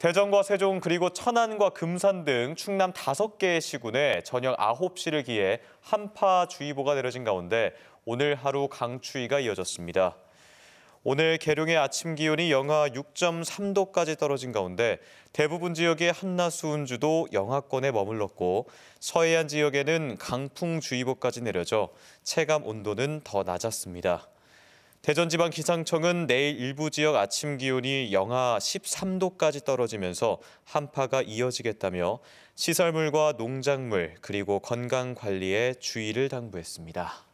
대전과 세종 그리고 천안과 금산 등 충남 다섯 개 시군에 저녁 9시를 기해 한파주의보가 내려진 가운데 오늘 하루 강추위가 이어졌습니다. 오늘 계룡의 아침 기온이 영하 6.3도까지 떨어진 가운데 대부분 지역의 한낮 수온주도 영하권에 머물렀고 서해안 지역에는 강풍주의보까지 내려져 체감 온도는 더 낮았습니다. 대전지방기상청은 내일 일부 지역 아침 기온이 영하 13도까지 떨어지면서 한파가 이어지겠다며 시설물과 농작물 그리고 건강 관리에 주의를 당부했습니다.